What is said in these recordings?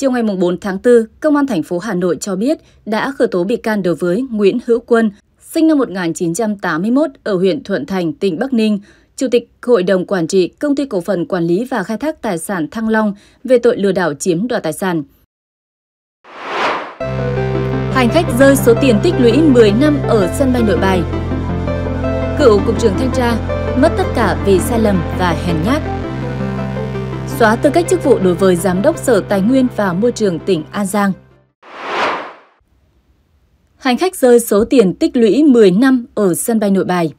Chiều ngày 4 tháng 4, Công an thành phố Hà Nội cho biết đã khởi tố bị can đối với Nguyễn Hữu Quân, sinh năm 1981 ở huyện Thuận Thành, tỉnh Bắc Ninh, Chủ tịch Hội đồng Quản trị Công ty Cổ phần Quản lý và Khai thác Tài sản Thăng Long về tội lừa đảo chiếm đoạt tài sản. Hành khách rơi số tiền tích lũy 10 năm ở sân bay nội bài. Cựu Cục trưởng Thanh tra mất tất cả vì sai lầm và hèn nhát xóa tư cách chức vụ đối với Giám đốc Sở Tài nguyên và Môi trường tỉnh An Giang. Hành khách rơi số tiền tích lũy 10 năm ở sân bay nội bài.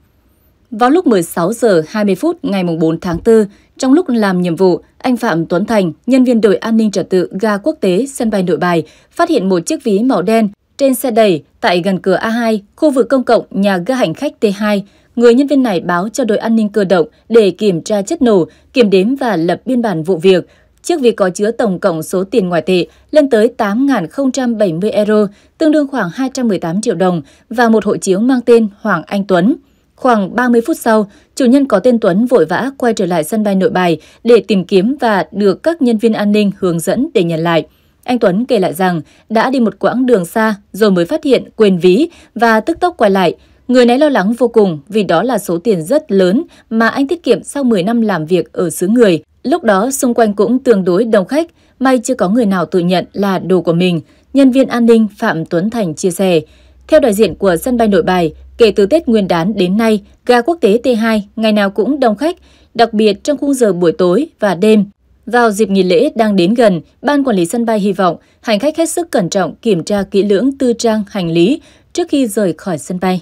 Vào lúc 16 giờ 20 phút ngày 4 tháng 4, trong lúc làm nhiệm vụ, anh Phạm Tuấn Thành, nhân viên đội an ninh trật tự ga quốc tế sân bay nội bài, phát hiện một chiếc ví màu đen trên xe đẩy tại gần cửa A2, khu vực công cộng nhà ga hành khách T2, người nhân viên này báo cho đội an ninh cơ động để kiểm tra chất nổ, kiểm đếm và lập biên bản vụ việc. trước ví có chứa tổng cộng số tiền ngoại tệ lên tới 8.070 euro, tương đương khoảng 218 triệu đồng, và một hộ chiếu mang tên Hoàng Anh Tuấn. Khoảng 30 phút sau, chủ nhân có tên Tuấn vội vã quay trở lại sân bay nội bài để tìm kiếm và được các nhân viên an ninh hướng dẫn để nhận lại. Anh Tuấn kể lại rằng đã đi một quãng đường xa rồi mới phát hiện quên ví và tức tốc quay lại, Người nấy lo lắng vô cùng vì đó là số tiền rất lớn mà anh tiết kiệm sau 10 năm làm việc ở xứ người. Lúc đó xung quanh cũng tương đối đông khách, may chưa có người nào tự nhận là đồ của mình, nhân viên an ninh Phạm Tuấn Thành chia sẻ. Theo đại diện của sân bay nội bài, kể từ Tết Nguyên đán đến nay, ga quốc tế T2 ngày nào cũng đông khách, đặc biệt trong khung giờ buổi tối và đêm. Vào dịp nghỉ lễ đang đến gần, Ban Quản lý sân bay hy vọng hành khách hết sức cẩn trọng kiểm tra kỹ lưỡng tư trang hành lý trước khi rời khỏi sân bay.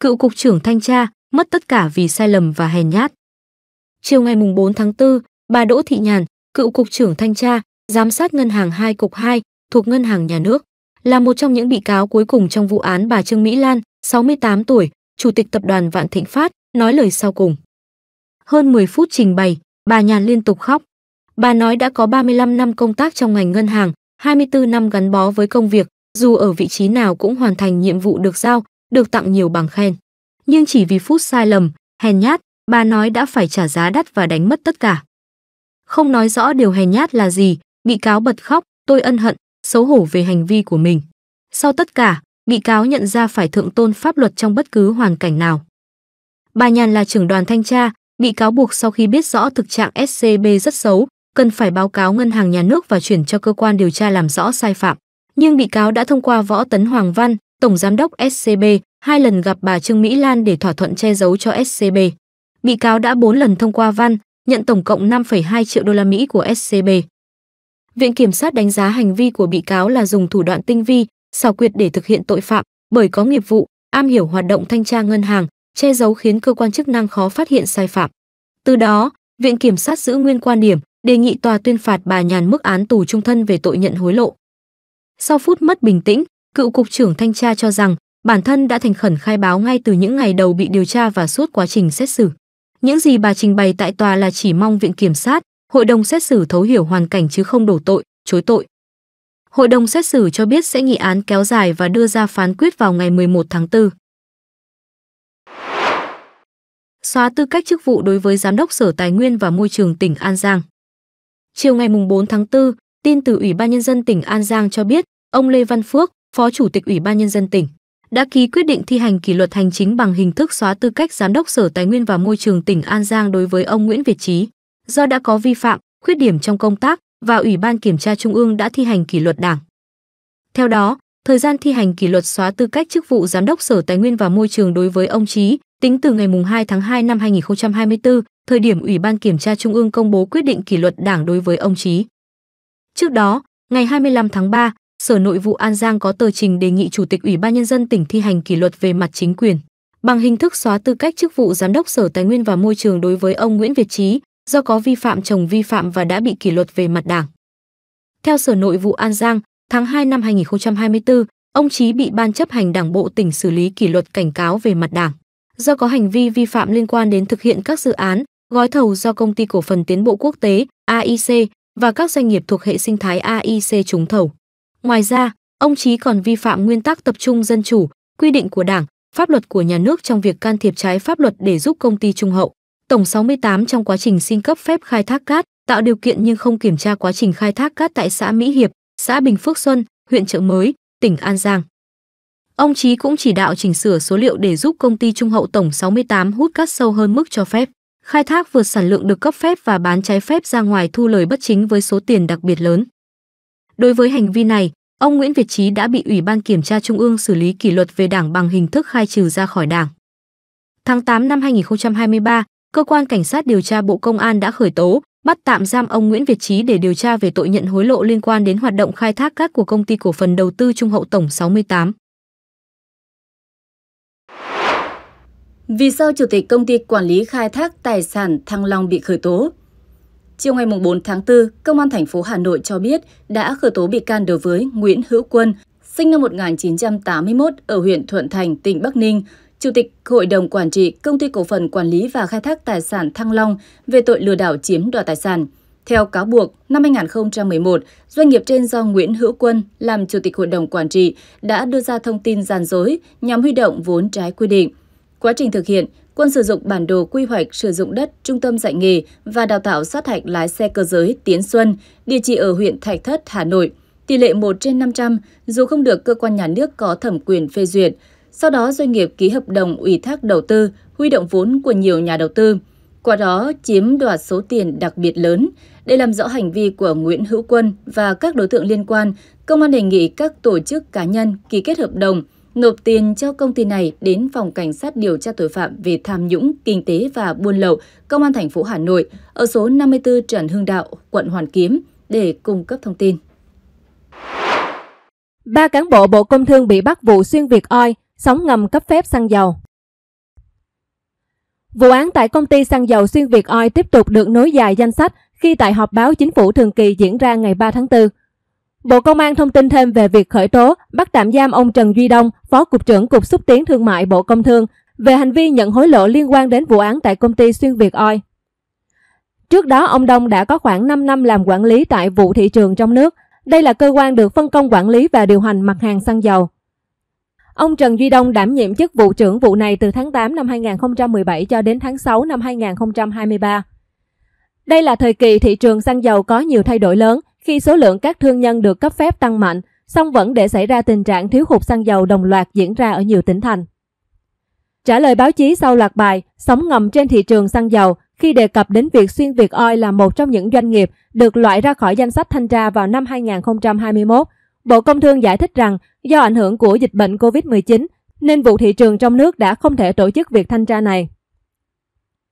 cựu cục trưởng thanh tra, mất tất cả vì sai lầm và hèn nhát. Chiều ngày 4 tháng 4, bà Đỗ Thị Nhàn, cựu cục trưởng thanh tra, giám sát ngân hàng 2 cục 2 thuộc ngân hàng nhà nước, là một trong những bị cáo cuối cùng trong vụ án bà Trương Mỹ Lan, 68 tuổi, chủ tịch tập đoàn Vạn Thịnh Phát, nói lời sau cùng. Hơn 10 phút trình bày, bà Nhàn liên tục khóc. Bà nói đã có 35 năm công tác trong ngành ngân hàng, 24 năm gắn bó với công việc, dù ở vị trí nào cũng hoàn thành nhiệm vụ được giao, được tặng nhiều bằng khen. Nhưng chỉ vì phút sai lầm, hèn nhát, bà nói đã phải trả giá đắt và đánh mất tất cả. Không nói rõ điều hèn nhát là gì, bị cáo bật khóc, tôi ân hận, xấu hổ về hành vi của mình. Sau tất cả, bị cáo nhận ra phải thượng tôn pháp luật trong bất cứ hoàn cảnh nào. Bà Nhàn là trưởng đoàn thanh tra, bị cáo buộc sau khi biết rõ thực trạng SCB rất xấu, cần phải báo cáo ngân hàng nhà nước và chuyển cho cơ quan điều tra làm rõ sai phạm. Nhưng bị cáo đã thông qua Võ Tấn Hoàng Văn, Tổng Giám đốc SCB hai lần gặp bà Trương Mỹ Lan để thỏa thuận che giấu cho SCB. Bị cáo đã 4 lần thông qua văn, nhận tổng cộng 5,2 triệu đô la Mỹ của SCB. Viện Kiểm sát đánh giá hành vi của bị cáo là dùng thủ đoạn tinh vi, xảo quyệt để thực hiện tội phạm, bởi có nghiệp vụ, am hiểu hoạt động thanh tra ngân hàng, che giấu khiến cơ quan chức năng khó phát hiện sai phạm. Từ đó, Viện Kiểm sát giữ nguyên quan điểm, đề nghị tòa tuyên phạt bà Nhàn mức án tù trung thân về tội nhận hối lộ. Sau phút mất bình tĩnh, cựu cục trưởng thanh tra cho rằng bản thân đã thành khẩn khai báo ngay từ những ngày đầu bị điều tra và suốt quá trình xét xử. Những gì bà trình bày tại tòa là chỉ mong viện kiểm sát, hội đồng xét xử thấu hiểu hoàn cảnh chứ không đổ tội, chối tội. Hội đồng xét xử cho biết sẽ nghị án kéo dài và đưa ra phán quyết vào ngày 11 tháng 4. Xóa tư cách chức vụ đối với Giám đốc Sở Tài nguyên và Môi trường tỉnh An Giang. Chiều ngày 4 tháng 4, tin từ Ủy ban Nhân dân tỉnh An Giang cho biết, ông Lê Văn Phước, Phó Chủ tịch Ủy ban Nhân dân tỉnh, đã ký quyết định thi hành kỷ luật hành chính bằng hình thức xóa tư cách Giám đốc Sở Tài nguyên và Môi trường tỉnh An Giang đối với ông Nguyễn Việt Trí, do đã có vi phạm, khuyết điểm trong công tác và Ủy ban Kiểm tra Trung ương đã thi hành kỷ luật đảng. Theo đó, thời gian thi hành kỷ luật xóa tư cách chức vụ Giám đốc Sở Tài nguyên và Môi trường đối với ông Trí tính từ ngày 2 tháng 2 năm 2024, thời điểm Ủy ban Kiểm tra Trung ương công bố quyết định kỷ luật đảng đối với ông Trí. Trước đó, ngày 25 tháng 3, Sở Nội vụ An Giang có tờ trình đề nghị Chủ tịch Ủy ban Nhân dân tỉnh thi hành kỷ luật về mặt chính quyền bằng hình thức xóa tư cách chức vụ Giám đốc Sở Tài nguyên và Môi trường đối với ông Nguyễn Việt Trí do có vi phạm chồng vi phạm và đã bị kỷ luật về mặt đảng. Theo Sở Nội vụ An Giang, tháng 2 năm 2024, ông Trí bị Ban chấp hành Đảng bộ tỉnh xử lý kỷ luật cảnh cáo về mặt đảng do có hành vi vi phạm liên quan đến thực hiện các dự án, gói thầu do công ty cổ phần tiến bộ quốc tế AIC và các doanh nghiệp thuộc hệ sinh thái AIC trúng thầu. Ngoài ra, ông Trí còn vi phạm nguyên tắc tập trung dân chủ, quy định của Đảng, pháp luật của nhà nước trong việc can thiệp trái pháp luật để giúp công ty Trung Hậu. Tổng 68 trong quá trình xin cấp phép khai thác cát, tạo điều kiện nhưng không kiểm tra quá trình khai thác cát tại xã Mỹ Hiệp, xã Bình Phước Xuân, huyện Trợ Mới, tỉnh An Giang. Ông Trí cũng chỉ đạo chỉnh sửa số liệu để giúp công ty Trung Hậu tổng 68 hút cát sâu hơn mức cho phép, khai thác vượt sản lượng được cấp phép và bán trái phép ra ngoài thu lời bất chính với số tiền đặc biệt lớn. Đối với hành vi này, ông Nguyễn Việt Trí đã bị Ủy ban Kiểm tra Trung ương xử lý kỷ luật về đảng bằng hình thức khai trừ ra khỏi đảng. Tháng 8 năm 2023, cơ quan cảnh sát điều tra Bộ Công an đã khởi tố, bắt tạm giam ông Nguyễn Việt Trí để điều tra về tội nhận hối lộ liên quan đến hoạt động khai thác cát của công ty cổ phần đầu tư Trung Hậu Tổng 68. Vì sao chủ tịch công ty quản lý khai thác tài sản Thăng Long bị khởi tố, Chiều ngày 4 tháng 4, Công an thành phố Hà Nội cho biết đã khởi tố bị can đối với Nguyễn Hữu Quân, sinh năm 1981 ở huyện Thuận Thành, tỉnh Bắc Ninh, Chủ tịch Hội đồng Quản trị Công ty Cổ phần Quản lý và Khai thác Tài sản Thăng Long về tội lừa đảo chiếm đoạt tài sản. Theo cáo buộc, năm 2011, doanh nghiệp trên do Nguyễn Hữu Quân làm Chủ tịch Hội đồng Quản trị đã đưa ra thông tin gian dối nhằm huy động vốn trái quy định. Quá trình thực hiện, Quân sử dụng bản đồ quy hoạch sử dụng đất Trung tâm dạy nghề và đào tạo sát hạch lái xe cơ giới Tiến Xuân, địa chỉ ở huyện Thạch Thất, Hà Nội. Tỷ lệ 1 trên 500 dù không được cơ quan nhà nước có thẩm quyền phê duyệt. Sau đó doanh nghiệp ký hợp đồng ủy thác đầu tư, huy động vốn của nhiều nhà đầu tư. Qua đó chiếm đoạt số tiền đặc biệt lớn. Để làm rõ hành vi của Nguyễn Hữu Quân và các đối tượng liên quan, công an đề nghị các tổ chức cá nhân ký kết hợp đồng nộp tiền cho công ty này đến phòng cảnh sát điều tra tội phạm về tham nhũng, kinh tế và buôn lậu, công an thành phố Hà Nội ở số 54 Trần Hưng Đạo, quận Hoàn Kiếm để cung cấp thông tin. Ba cán bộ Bộ Công Thương bị bắt vụ xuyên Việt Oi sóng ngầm cấp phép xăng dầu. Vụ án tại công ty xăng dầu xuyên Việt Oi tiếp tục được nối dài danh sách khi tại họp báo chính phủ thường kỳ diễn ra ngày 3 tháng 4, Bộ Công an thông tin thêm về việc khởi tố, bắt tạm giam ông Trần Duy Đông, Phó Cục trưởng Cục Xúc tiến Thương mại Bộ Công Thương, về hành vi nhận hối lộ liên quan đến vụ án tại công ty Xuyên Việt Oi. Trước đó, ông Đông đã có khoảng 5 năm làm quản lý tại vụ thị trường trong nước. Đây là cơ quan được phân công quản lý và điều hành mặt hàng xăng dầu. Ông Trần Duy Đông đảm nhiệm chức vụ trưởng vụ này từ tháng 8 năm 2017 cho đến tháng 6 năm 2023. Đây là thời kỳ thị trường xăng dầu có nhiều thay đổi lớn, khi số lượng các thương nhân được cấp phép tăng mạnh, song vẫn để xảy ra tình trạng thiếu hụt xăng dầu đồng loạt diễn ra ở nhiều tỉnh thành. Trả lời báo chí sau loạt bài Sóng ngầm trên thị trường xăng dầu khi đề cập đến việc xuyên Việt Oil là một trong những doanh nghiệp được loại ra khỏi danh sách thanh tra vào năm 2021, Bộ Công Thương giải thích rằng do ảnh hưởng của dịch bệnh COVID-19 nên vụ thị trường trong nước đã không thể tổ chức việc thanh tra này.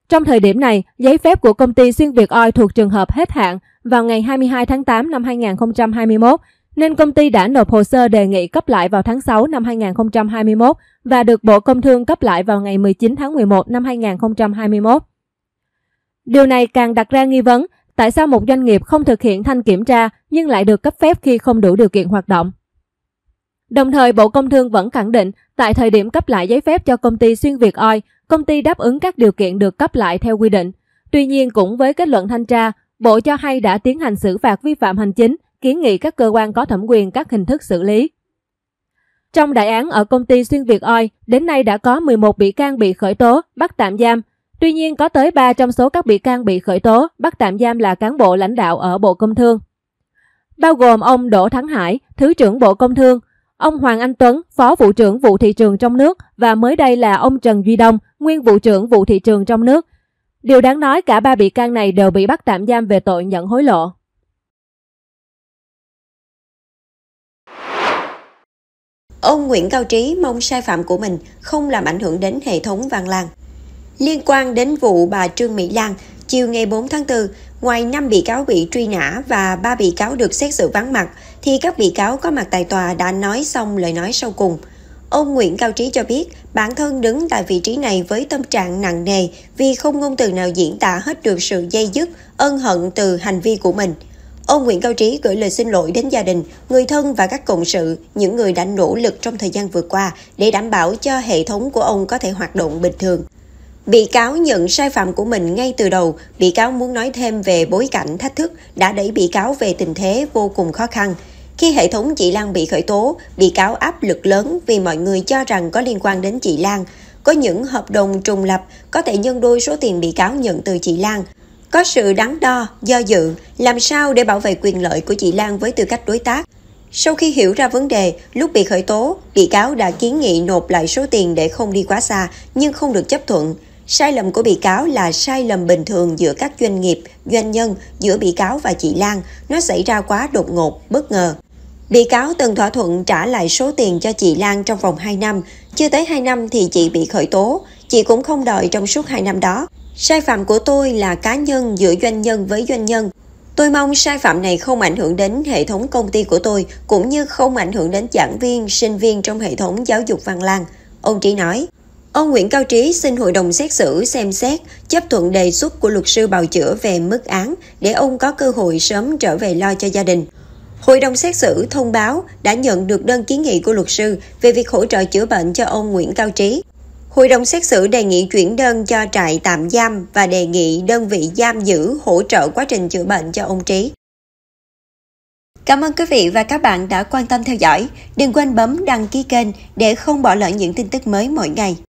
Trong thời điểm này, giấy phép của công ty xuyên Việt Oil thuộc trường hợp hết hạn vào ngày 22 tháng 8 năm 2021, nên công ty đã nộp hồ sơ đề nghị cấp lại vào tháng 6 năm 2021 và được Bộ Công Thương cấp lại vào ngày 19 tháng 11 năm 2021. Điều này càng đặt ra nghi vấn tại sao một doanh nghiệp không thực hiện thanh kiểm tra nhưng lại được cấp phép khi không đủ điều kiện hoạt động. Đồng thời, Bộ Công Thương vẫn khẳng định tại thời điểm cấp lại giấy phép cho công ty Xuyên Việt oi công ty đáp ứng các điều kiện được cấp lại theo quy định. Tuy nhiên, cũng với kết luận thanh tra, Bộ cho hay đã tiến hành xử phạt vi phạm hành chính, kiến nghị các cơ quan có thẩm quyền các hình thức xử lý. Trong đại án ở công ty Xuyên Việt oi đến nay đã có 11 bị can bị khởi tố, bắt tạm giam. Tuy nhiên có tới 3 trong số các bị can bị khởi tố, bắt tạm giam là cán bộ lãnh đạo ở Bộ Công Thương. Bao gồm ông Đỗ Thắng Hải, Thứ trưởng Bộ Công Thương, ông Hoàng Anh Tuấn, Phó Vụ trưởng Vụ Thị trường trong nước và mới đây là ông Trần Duy Đông, Nguyên Vụ trưởng Vụ Thị trường trong nước, Điều đáng nói cả ba bị can này đều bị bắt tạm giam về tội nhận hối lộ. Ông Nguyễn Cao Trí mong sai phạm của mình không làm ảnh hưởng đến hệ thống vàng làng. Liên quan đến vụ bà Trương Mỹ Lan, chiều ngày 4 tháng 4, ngoài 5 bị cáo bị truy nã và 3 bị cáo được xét xử vắng mặt, thì các bị cáo có mặt tại tòa đã nói xong lời nói sau cùng. Ông Nguyễn Cao Trí cho biết, bản thân đứng tại vị trí này với tâm trạng nặng nề vì không ngôn từ nào diễn tả hết được sự dây dứt, ân hận từ hành vi của mình. Ông Nguyễn Cao Trí gửi lời xin lỗi đến gia đình, người thân và các cộng sự, những người đã nỗ lực trong thời gian vừa qua để đảm bảo cho hệ thống của ông có thể hoạt động bình thường. Bị cáo nhận sai phạm của mình ngay từ đầu, bị cáo muốn nói thêm về bối cảnh thách thức đã đẩy bị cáo về tình thế vô cùng khó khăn. Khi hệ thống chị Lan bị khởi tố, bị cáo áp lực lớn vì mọi người cho rằng có liên quan đến chị Lan. Có những hợp đồng trùng lập có thể nhân đôi số tiền bị cáo nhận từ chị Lan. Có sự đắn đo, do dự, làm sao để bảo vệ quyền lợi của chị Lan với tư cách đối tác. Sau khi hiểu ra vấn đề, lúc bị khởi tố, bị cáo đã kiến nghị nộp lại số tiền để không đi quá xa, nhưng không được chấp thuận. Sai lầm của bị cáo là sai lầm bình thường giữa các doanh nghiệp, doanh nhân, giữa bị cáo và chị Lan. Nó xảy ra quá đột ngột, bất ngờ. Bị cáo từng thỏa thuận trả lại số tiền cho chị Lan trong vòng 2 năm, chưa tới 2 năm thì chị bị khởi tố, chị cũng không đợi trong suốt 2 năm đó. Sai phạm của tôi là cá nhân giữa doanh nhân với doanh nhân. Tôi mong sai phạm này không ảnh hưởng đến hệ thống công ty của tôi, cũng như không ảnh hưởng đến giảng viên, sinh viên trong hệ thống giáo dục Văn Lang. Ông Trí nói, ông Nguyễn Cao Trí xin hội đồng xét xử xem xét, chấp thuận đề xuất của luật sư bào chữa về mức án để ông có cơ hội sớm trở về lo cho gia đình. Hội đồng xét xử thông báo đã nhận được đơn kiến nghị của luật sư về việc hỗ trợ chữa bệnh cho ông Nguyễn Cao Trí. Hội đồng xét xử đề nghị chuyển đơn cho trại tạm giam và đề nghị đơn vị giam giữ hỗ trợ quá trình chữa bệnh cho ông Trí. Cảm ơn quý vị và các bạn đã quan tâm theo dõi. Đừng quên bấm đăng ký kênh để không bỏ lỡ những tin tức mới mỗi ngày.